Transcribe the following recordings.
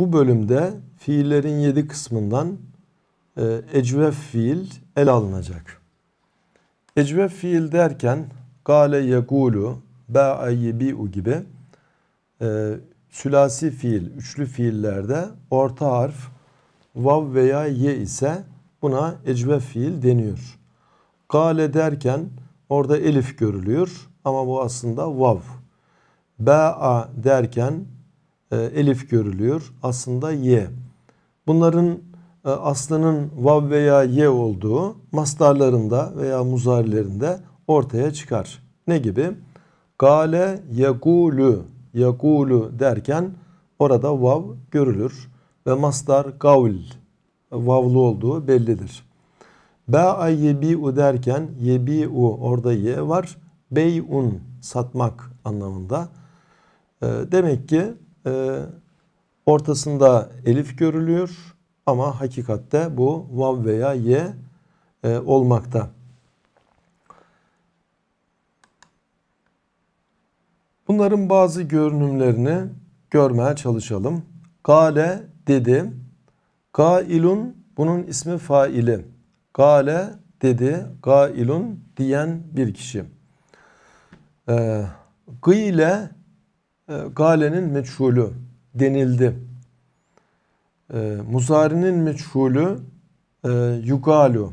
Bu bölümde fiillerin yedi kısmından e, ecvef fiil el alınacak. Ecvef fiil derken gale yegulu, ba'ayyibi'u gibi e, sülasi fiil, üçlü fiillerde orta harf vav veya ye ise buna ecvef fiil deniyor. Gale derken orada elif görülüyor ama bu aslında vav. Ba'a derken e, elif görülüyor. Aslında ye. Bunların e, aslının vav veya ye olduğu mastarlarında veya muzarilerinde ortaya çıkar. Ne gibi? Gale yegulu yegulu derken orada vav görülür ve mastar gavl vavlu olduğu bellidir. Ba'a yebi'u derken yebi'u orada ye var. Bey'un satmak anlamında. E, demek ki ee, ortasında elif görülüyor ama hakikatte bu vav veya Y e, olmakta. Bunların bazı görünümlerini görmeye çalışalım. Gale dedi. Gailun bunun ismi faili. Gale dedi. Gailun diyen bir kişi. Ee, gıyle ee, galenin meçhulü denildi. Ee, muzari'nin meçhulü e, yugalu.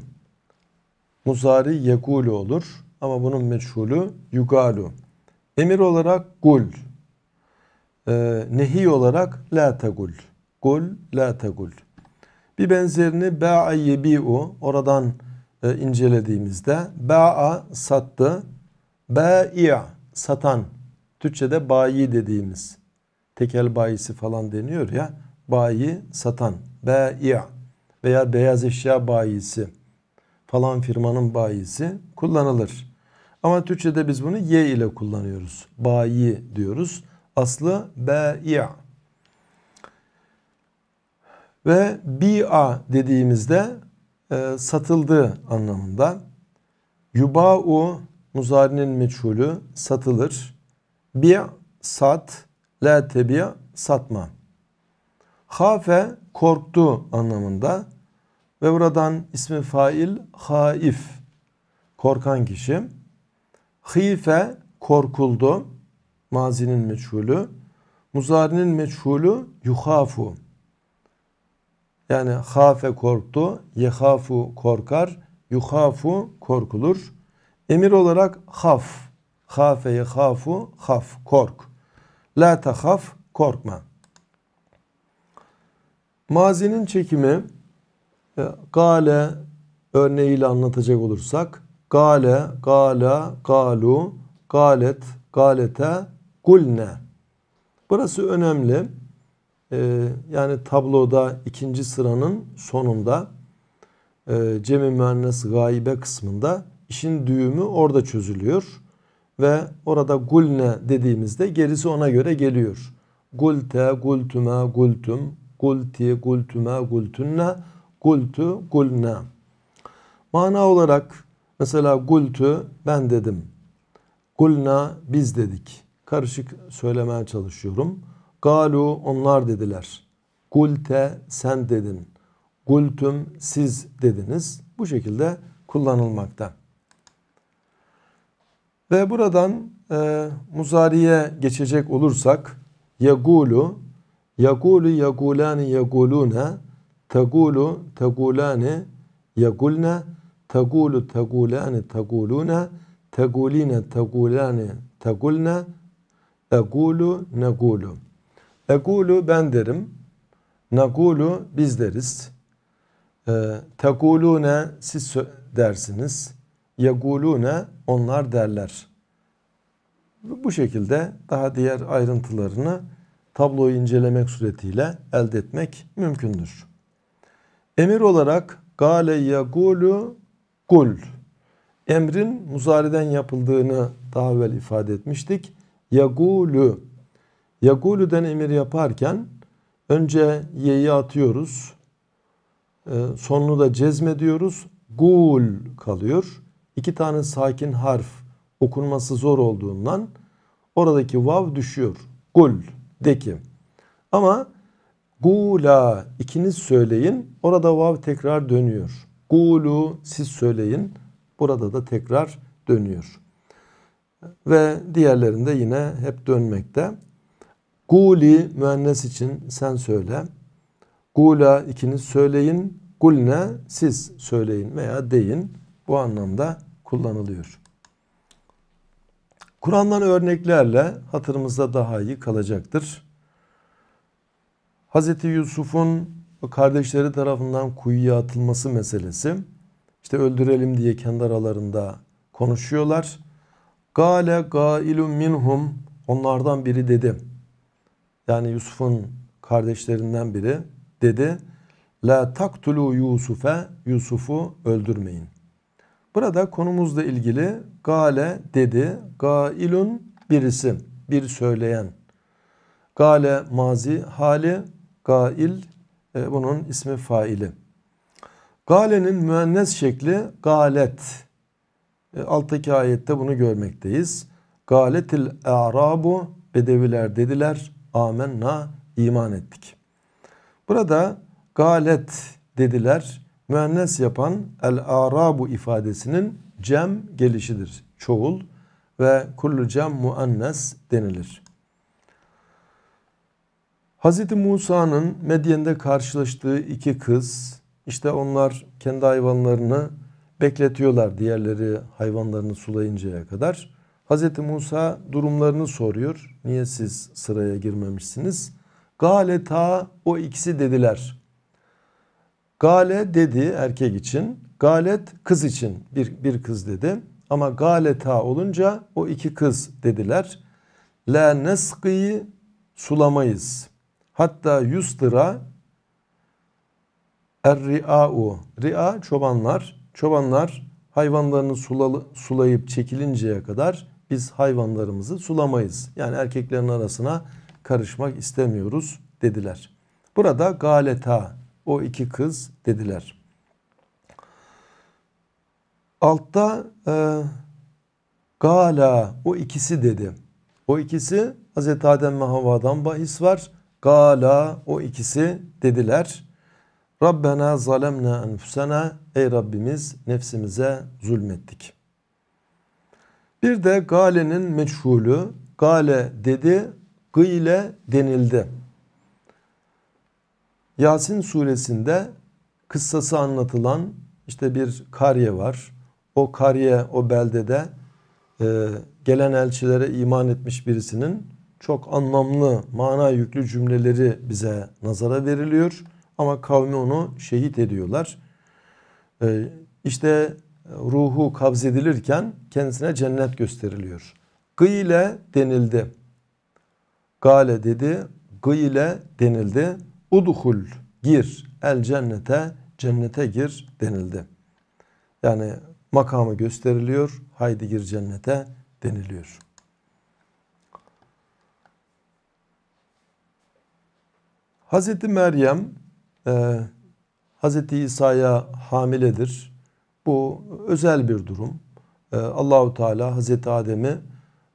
Muzari yegulu olur ama bunun meçhulü yugalu. Emir olarak gul. E, nehi olarak la tagul. Gul la tagul. Bir benzerini ba'a yebi'u oradan e, incelediğimizde ba'a sattı. Ba'i'a satan Türkçe'de bayi dediğimiz tekel bayisi falan deniyor ya bayi satan bayi veya beyaz eşya bayisi falan firmanın bayisi kullanılır. Ama Türkçe'de biz bunu ye ile kullanıyoruz. Bayi diyoruz. Aslı bayi. Ve bi'a dediğimizde e, satıldığı anlamında. Yuba'u muzarinin meçhulü satılır bi sat la tebi satma. Hafe korktu anlamında ve buradan ismi fail haif korkan kişi. Hife korkuldu mazinin meçhulü. Muzarinin meçhulü yuhafu. Yani hafe korktu, yehafu korkar, yuhafu korkulur. Emir olarak haf Hafeye hafu haf kork. La tahaf korkma. Mazinin çekimi e, gale örneğiyle anlatacak olursak gale, gala, galu, galet, galete, gulne. Burası önemli. Ee, yani tabloda ikinci sıranın sonunda e, Cem-i Müennes Gaibe kısmında işin düğümü orada çözülüyor ve orada gulne dediğimizde gerisi ona göre geliyor. Gulte, gultuma, gultum, gulti, gultuma, gultunne, gultu, gulne. Mana olarak mesela gultu ben dedim. Gulna biz dedik. Karışık söylemeye çalışıyorum. Galu onlar dediler. Gulte sen dedin. Gultum siz dediniz. Bu şekilde kullanılmakta. Ve buradan e, muzariye geçecek olursak yagulu yagulu yagulani yagulune tegulu tegulani yagulne tegulu tegulani tegulune teguline tegulani tegulne egulu negulu egulu ben derim negulu biz deriz e, tegulune siz dersiniz yegulune onlar derler. Bu şekilde daha diğer ayrıntılarını tabloyu incelemek suretiyle elde etmek mümkündür. Emir olarak gale yegulu kul emrin muzariden yapıldığını daha evvel ifade etmiştik. Yagulu. Yagulu'den emir yaparken önce ye'yi atıyoruz. E, sonunu da cezmediyoruz. Gul kalıyor iki tane sakin harf okunması zor olduğundan oradaki vav düşüyor. Gul de ki. Ama gula ikiniz söyleyin orada vav tekrar dönüyor. Gulu siz söyleyin burada da tekrar dönüyor. Ve diğerlerinde yine hep dönmekte. Guli müennes için sen söyle. Gula ikiniz söyleyin. Gulne siz söyleyin veya deyin. Bu anlamda kullanılıyor. Kur'an'dan örneklerle hatırımızda daha iyi kalacaktır. Hz. Yusuf'un kardeşleri tarafından kuyuya atılması meselesi işte öldürelim diye kendi aralarında konuşuyorlar. Gale gailun minhum onlardan biri dedi. Yani Yusuf'un kardeşlerinden biri dedi. La taktulu Yusuf'e Yusuf'u öldürmeyin. Burada konumuzla ilgili gale dedi. Gailun isim, bir söyleyen. Gale mazi hali, gail e, bunun ismi faili. Galenin müennes şekli galet. E, alttaki ayette bunu görmekteyiz. Galetil a'rabu bedeviler dediler. Amenna iman ettik. Burada galet dediler müennes yapan el-arabu ifadesinin cem gelişidir. Çoğul ve kullu cem muannes denilir. Hz. Musa'nın Medyen'de karşılaştığı iki kız, işte onlar kendi hayvanlarını bekletiyorlar diğerleri hayvanlarını sulayıncaya kadar. Hz. Musa durumlarını soruyor. Niye siz sıraya girmemişsiniz? Galeta o ikisi dediler. Gale dedi erkek için. Galet kız için bir, bir kız dedi. Ama galeta olunca o iki kız dediler. La neskıyı sulamayız. Hatta yüz lira er-ri'a'u. Ri'a çobanlar. Çobanlar hayvanlarını sulalı, sulayıp çekilinceye kadar biz hayvanlarımızı sulamayız. Yani erkeklerin arasına karışmak istemiyoruz dediler. Burada galeta o iki kız dediler. Altta e, gala o ikisi dedi. O ikisi Hz. Adem ve Havva'dan bahis var. Gala o ikisi dediler. Rabbena zalemna enfusena ey Rabbimiz nefsimize zulmettik. Bir de galenin meçhulü gale dedi gıyle denildi. Yasin suresinde kıssası anlatılan işte bir kariye var. O kariye, o beldede e, gelen elçilere iman etmiş birisinin çok anlamlı, mana yüklü cümleleri bize nazara veriliyor. Ama kavmi onu şehit ediyorlar. E, işte ruhu edilirken kendisine cennet gösteriliyor. Gıyle denildi. Gale dedi, gıyle denildi. Uduhul gir el cennete cennete gir denildi. Yani makamı gösteriliyor. Haydi gir cennete deniliyor. Hazreti Meryem e, Hazreti İsa'ya hamiledir. Bu özel bir durum. E, Allahu Teala Hazreti Adem'i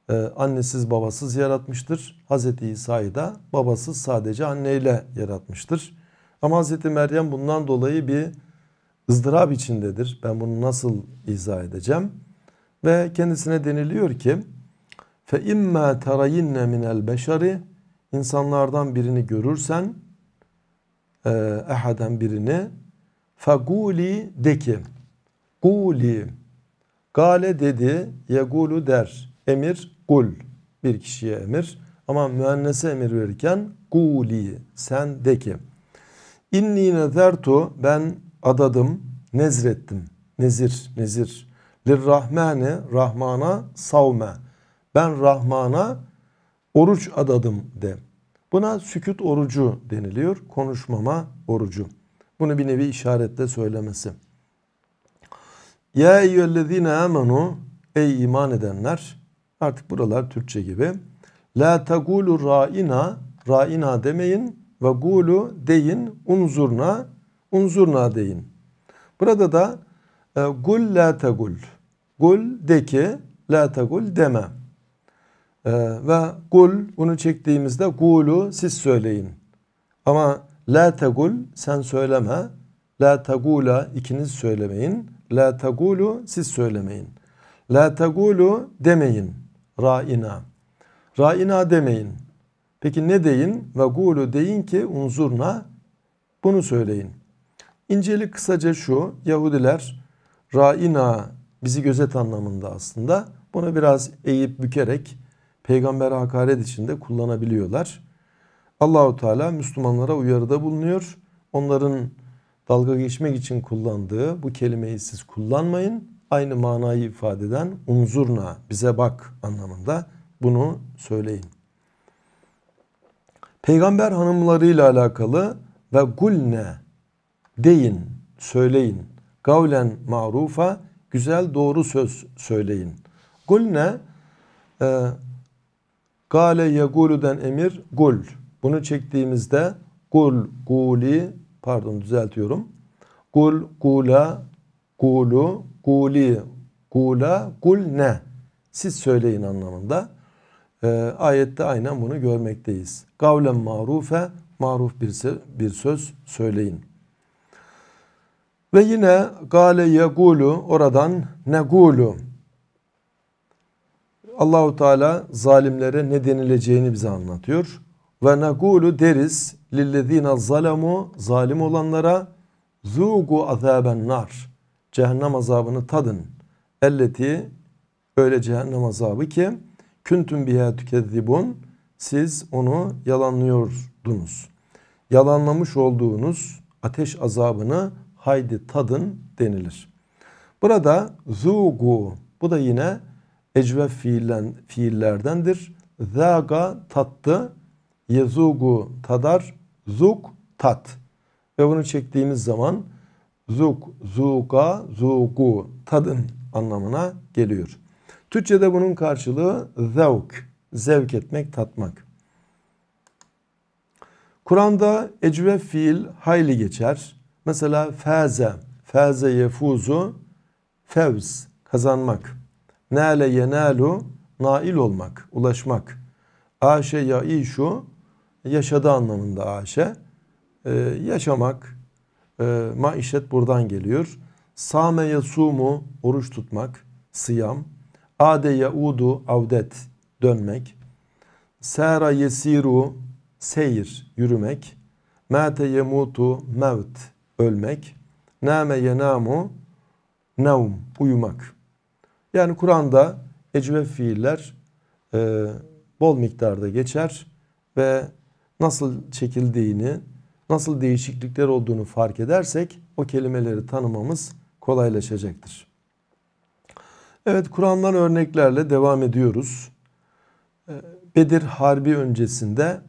e, annesiz babasız yaratmıştır. Hz. İsa'yı da babasız sadece anneyle yaratmıştır. Ama Hz. Meryem bundan dolayı bir ızdırap içindedir. Ben bunu nasıl izah edeceğim? Ve kendisine deniliyor ki fe imma terayinne minel beşeri insanlardan birini görürsen e, ehaden birini faguli de ki guli gale dedi yegulu der Emir kul bir kişiye emir ama müennese emir verirken guli sen de ki inni nezertu ben adadım nezrettim nezir nezir lirrahmane rahmana savme ben rahmana oruç adadım de. Buna süküt orucu deniliyor. Konuşmama orucu. Bunu bir nevi işaretle söylemesi. Ya eyyühellezine amenu ey iman edenler Artık buralar Türkçe gibi. La tagulu raina, raina demeyin ve gulu deyin, unzurna, unzurna deyin. Burada da e, gul la tagul, gul de ki la tagul deme. E, ve gul bunu çektiğimizde gulu siz söyleyin. Ama la tagul sen söyleme. La tagula ikiniz söylemeyin. La tagulu siz söylemeyin. La tagulu demeyin. Ra'ina. Ra'ina demeyin. Peki ne deyin? Ve gulu deyin ki unzurna bunu söyleyin. İncelik kısaca şu. Yahudiler Ra'ina bizi gözet anlamında aslında. Bunu biraz eğip bükerek peygambere hakaret içinde kullanabiliyorlar. Allahu Teala Müslümanlara uyarıda bulunuyor. Onların dalga geçmek için kullandığı bu kelimeyi siz kullanmayın aynı manayı ifade eden unzurna bize bak anlamında bunu söyleyin. Peygamber hanımlarıyla alakalı ve gulne deyin, söyleyin. Gavlen marufa güzel doğru söz söyleyin. Gulne e, gale yegulüden emir gul. Bunu çektiğimizde gul guli pardon düzeltiyorum. Gul gula Kulu, kuli, kula, kulne. Siz söyleyin anlamında. Ee, ayette aynen bunu görmekteyiz. Kavlen marufe, maruf bir, söz söyleyin. Ve yine gale yegulu oradan negulu. Allahu Teala zalimlere ne denileceğini bize anlatıyor. Ve negulu deriz lillezine zalemu zalim olanlara zugu azaben nar cehennem azabını tadın. Elleti öyle cehennem azabı ki küntüm biha tükezzibun siz onu yalanlıyordunuz. Yalanlamış olduğunuz ateş azabını haydi tadın denilir. Burada zugu bu da yine ecve fiillen, fiillerdendir. Zaga tattı, yezugu tadar, zuk tat. Ve bunu çektiğimiz zaman Zuk, zuka, zuku tadın anlamına geliyor. Türkçe'de bunun karşılığı zevk, zevk etmek, tatmak. Kur'an'da ecve fiil hayli geçer. Mesela feze, feze yefuzu, fevz, kazanmak. Nale yenalu, nail olmak, ulaşmak. Aşe yaişu, yaşadı anlamında aşe. Ee, yaşamak, e, maişet buradan geliyor. Same yasumu oruç tutmak, Siyam. Ade yaudu avdet dönmek. Sera yesiru seyir yürümek. Mate yemutu mevt ölmek. Name yenamu nevm uyumak. Yani Kur'an'da ecve fiiller e, bol miktarda geçer ve nasıl çekildiğini nasıl değişiklikler olduğunu fark edersek o kelimeleri tanımamız kolaylaşacaktır. Evet Kur'an'dan örneklerle devam ediyoruz. Ee, Bedir Harbi öncesinde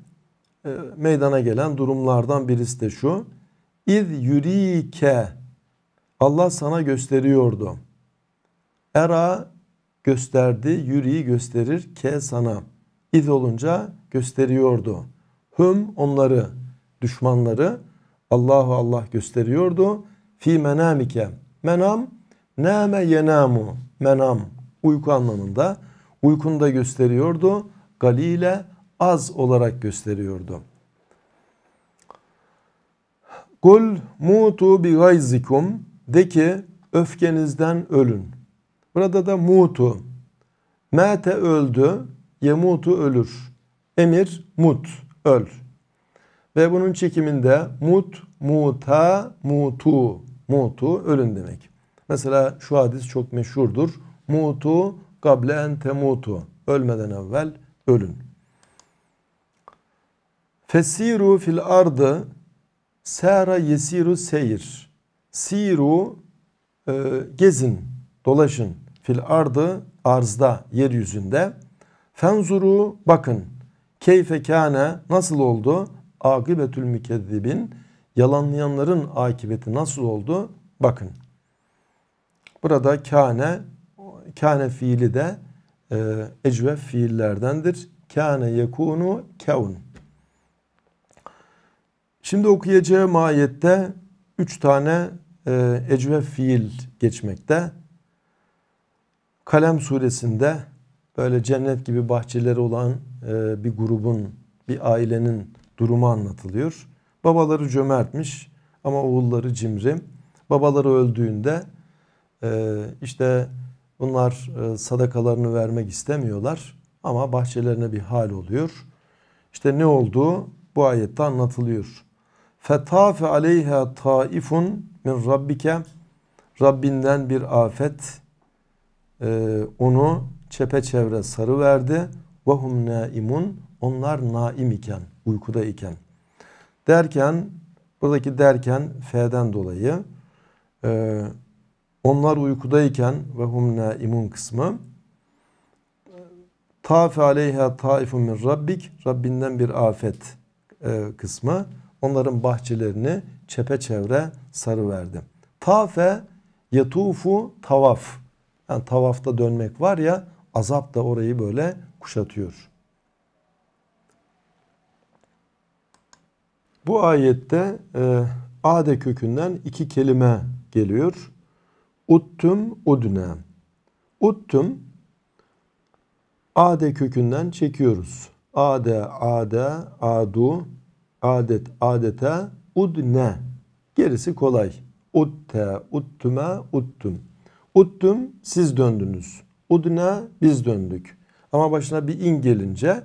e, meydana gelen durumlardan birisi de şu. İz yürike Allah sana gösteriyordu. Era gösterdi, yürüyü gösterir ke sana. İz olunca gösteriyordu. Hüm onları düşmanları Allahu Allah gösteriyordu. Fi menamike. Menam, name yenamu. Menam, uyku anlamında. Uykunda gösteriyordu. Galile, az olarak gösteriyordu. Kul mutu bi gayzikum. De ki öfkenizden ölün. Burada da mutu. Mete öldü. Yemutu ölür. Emir mut öl. Ve bunun çekiminde mut, muta, mutu. Mutu ölün demek. Mesela şu hadis çok meşhurdur. Mutu gable en mutu, Ölmeden evvel ölün. Fesiru fil ardı sera yesiru seyir. Siru e, gezin, dolaşın. Fil ardı arzda, yeryüzünde. Fenzuru bakın. Keyfe kâne nasıl oldu? akıbetül mükezzibin yalanlayanların akıbeti nasıl oldu? Bakın. Burada kâne kâne fiili de e, ecvef fiillerdendir. Kâne yekûnu keun. Şimdi okuyacağım ayette üç tane e, ecvef fiil geçmekte. Kalem suresinde böyle cennet gibi bahçeleri olan e, bir grubun, bir ailenin durumu anlatılıyor. Babaları cömertmiş ama oğulları cimri. Babaları öldüğünde e, işte bunlar e, sadakalarını vermek istemiyorlar ama bahçelerine bir hal oluyor. İşte ne olduğu bu ayette anlatılıyor. Fetafe aleyha taifun min rabbike Rabbinden bir afet e, onu çepeçevre sarı verdi. Vahum naimun onlar naim iken. Uykuda iken. Derken buradaki derken F'den dolayı e, onlar uykudayken ve hum imun kısmı Tafe aleyha taifun min rabbik Rabbinden bir afet e, kısmı onların bahçelerini çepeçevre sarıverdi. Tafe yetufu tavaf. Yani tavafta dönmek var ya azap da orayı böyle kuşatıyor. Bu ayette e, ade kökünden iki kelime geliyor. Uttum udne. Uttum ade kökünden çekiyoruz. Ade, ade, adu, adet, adete, udne. Gerisi kolay. Utte, uttume, uttum. Uttum siz döndünüz. Udne biz döndük. Ama başına bir in gelince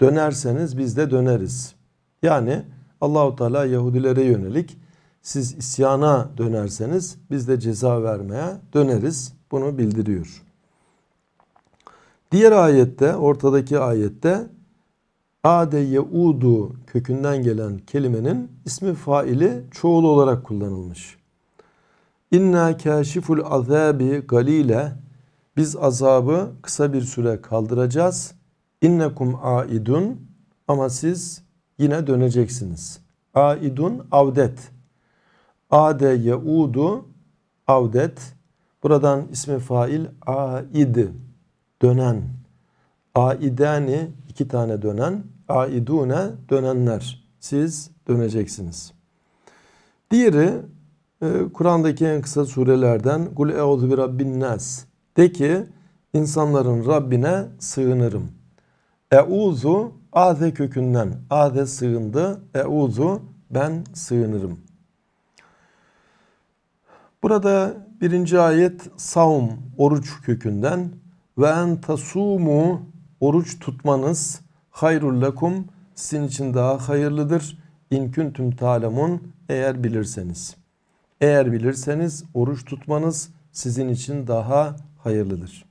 dönerseniz biz de döneriz. Yani Allahu Teala Yahudilere yönelik siz isyana dönerseniz biz de ceza vermeye döneriz. Bunu bildiriyor. Diğer ayette, ortadaki ayette Ade udu kökünden gelen kelimenin ismi faili çoğul olarak kullanılmış. İnna kâşiful azâbi galile biz azabı kısa bir süre kaldıracağız. İnnekum aidun ama siz yine döneceksiniz. Aidun avdet. Ade yeudu avdet. Buradan ismi fail aid. Dönen. Aidani iki tane dönen. Aidune dönenler. Siz döneceksiniz. Diğeri e, Kur'an'daki en kısa surelerden Kul euzu bi rabbin nas. De ki insanların Rabbine sığınırım. Euzu Aze kökünden. Aze sığındı. Euzu ben sığınırım. Burada birinci ayet saum oruç kökünden ve en tasumu oruç tutmanız hayrul lekum sizin için daha hayırlıdır. İnkün tüm talemun eğer bilirseniz. Eğer bilirseniz oruç tutmanız sizin için daha hayırlıdır.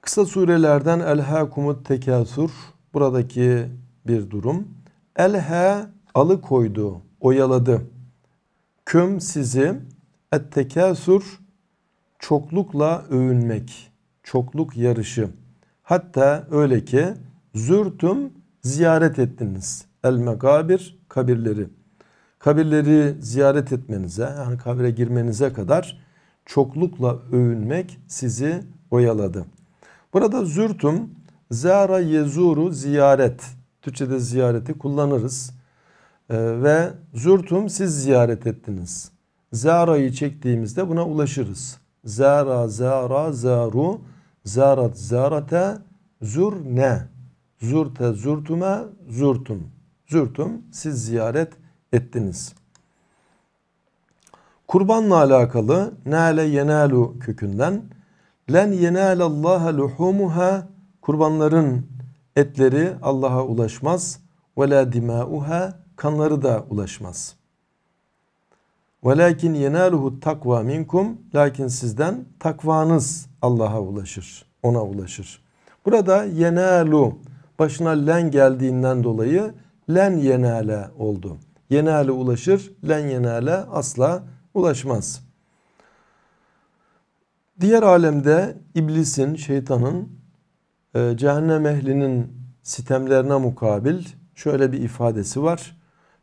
Kısa surelerden Elhakumut Tekasur buradaki bir durum. Elhe alıkoydu, oyaladı. Küm sizi ettekâsür çoklukla övünmek, çokluk yarışı. Hatta öyle ki zürtüm ziyaret ettiniz. El megabir kabirleri. Kabirleri ziyaret etmenize, yani kabire girmenize kadar çoklukla övünmek sizi oyaladı. Burada zürtüm Zara yezuru ziyaret. Türkçe'de ziyareti kullanırız. Ee, ve zurtum siz ziyaret ettiniz. Zara'yı çektiğimizde buna ulaşırız. Zara, zara, zaru, zarat, zarate, zur ne zürte, zürtüme, zürtum. zurtum siz ziyaret ettiniz. Kurbanla alakalı nale yenalu kökünden len yenalallaha luhumuha Kurbanların etleri Allah'a ulaşmaz. Ve la dimauha kanları da ulaşmaz. Velakin yenaluhu takva minkum. Lakin sizden takvanız Allah'a ulaşır. Ona ulaşır. Burada yenalu başına len geldiğinden dolayı len yenale oldu. Yenale ulaşır, len yenale asla ulaşmaz. Diğer alemde iblisin, şeytanın ee, cehennem ehlinin sitemlerine mukabil şöyle bir ifadesi var.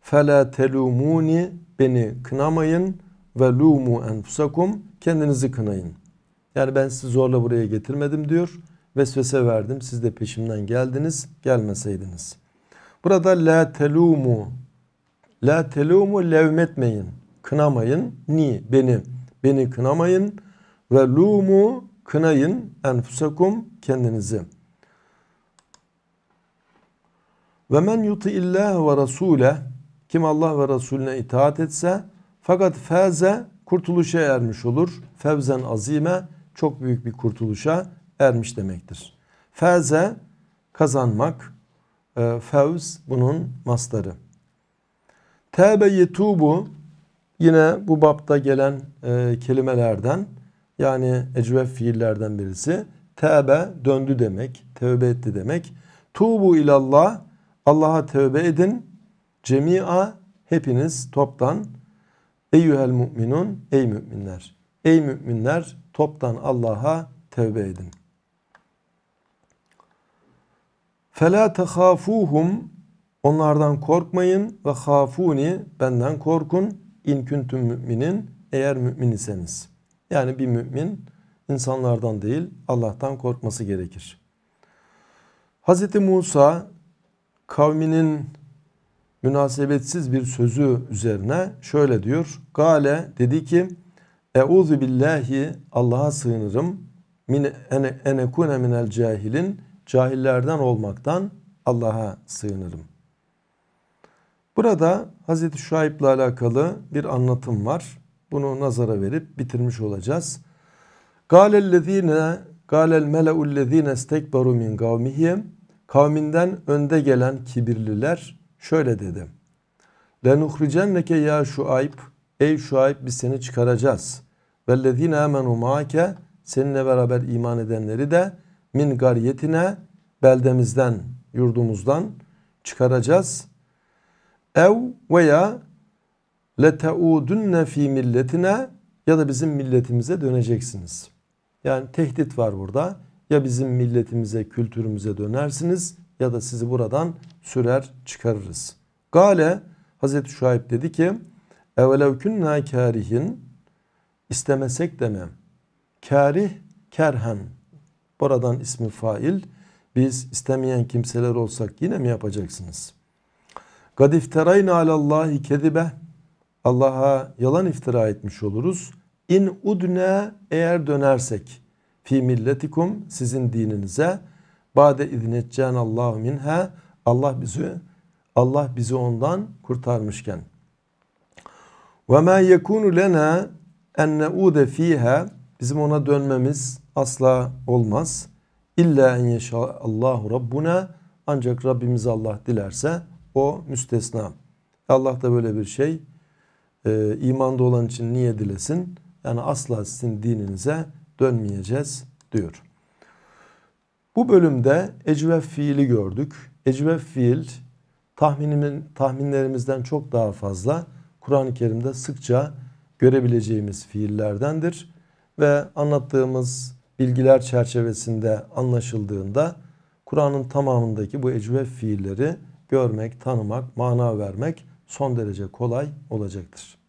فَلَا telu'muni Beni kınamayın ve lumu enfusakum kendinizi kınayın. Yani ben sizi zorla buraya getirmedim diyor. Vesvese verdim. Siz de peşimden geldiniz. Gelmeseydiniz. Burada la telumu la telumu levmetmeyin. Kınamayın. Ni beni. Beni kınamayın ve lumu kınayın enfusakum kendinizi. Ve men yuti'illah ve rasule kim Allah ve Resulüne itaat etse fakat feze kurtuluşa ermiş olur. Fevzen azime çok büyük bir kurtuluşa ermiş demektir. Feze kazanmak, e, fevz bunun masları. Tebe yetubu yine bu bapta gelen e, kelimelerden yani ecvef fiillerden birisi. Tebe döndü demek, tevbe etti demek. Tubu ilallah Allah'a tövbe edin. Cemi'a hepiniz toptan eyyuhel mu'minun ey müminler. Ey müminler toptan Allah'a tövbe edin. Fela tehafuhum onlardan korkmayın ve hafuni benden korkun in kuntum müminin eğer mümin iseniz. Yani bir mümin insanlardan değil Allah'tan korkması gerekir. Hz. Musa kavminin münasebetsiz bir sözü üzerine şöyle diyor. Gale dedi ki Euzu billahi Allah'a sığınırım min ene, enekune minel cahilin cahillerden olmaktan Allah'a sığınırım. Burada Hz. Şuayb'la alakalı bir anlatım var. Bunu nazara verip bitirmiş olacağız. Galellezine galel meleullezine stekbaru min kavmihim Kavminden önde gelen kibirliler şöyle dedi. لَنُخْرِجَنَّكَ ya Şuayb Ey Şuayb biz seni çıkaracağız. وَالَّذ۪ينَ اَمَنُوا مَعَكَ Seninle beraber iman edenleri de min gariyetine beldemizden, yurdumuzdan çıkaracağız. Ev veya leteudunne fi milletine ya da bizim milletimize döneceksiniz. Yani tehdit var burada ya bizim milletimize, kültürümüze dönersiniz ya da sizi buradan sürer çıkarırız. Gale Hazreti Şuayb dedi ki evelev künnâ kârihin istemesek demem. Kârih kerhen buradan ismi fail biz istemeyen kimseler olsak yine mi yapacaksınız? Kad ifterayna alallahi kedibe Allah'a yalan iftira etmiş oluruz. İn udne eğer dönersek fi milletikum sizin dininize bade idnetcen Allah minha Allah bizi Allah bizi ondan kurtarmışken ve ma yekunu lena en neude fiha bizim ona dönmemiz asla olmaz. İlla en Allahu Rabbuna ancak Rabbimiz Allah dilerse o müstesna. Allah da böyle bir şey e, imanda olan için niye dilesin? Yani asla sizin dininize dönmeyeceğiz diyor. Bu bölümde ecvef fiili gördük. Ecvef fiil tahminimin, tahminlerimizden çok daha fazla Kur'an-ı Kerim'de sıkça görebileceğimiz fiillerdendir. Ve anlattığımız bilgiler çerçevesinde anlaşıldığında Kur'an'ın tamamındaki bu ecvef fiilleri görmek, tanımak, mana vermek son derece kolay olacaktır.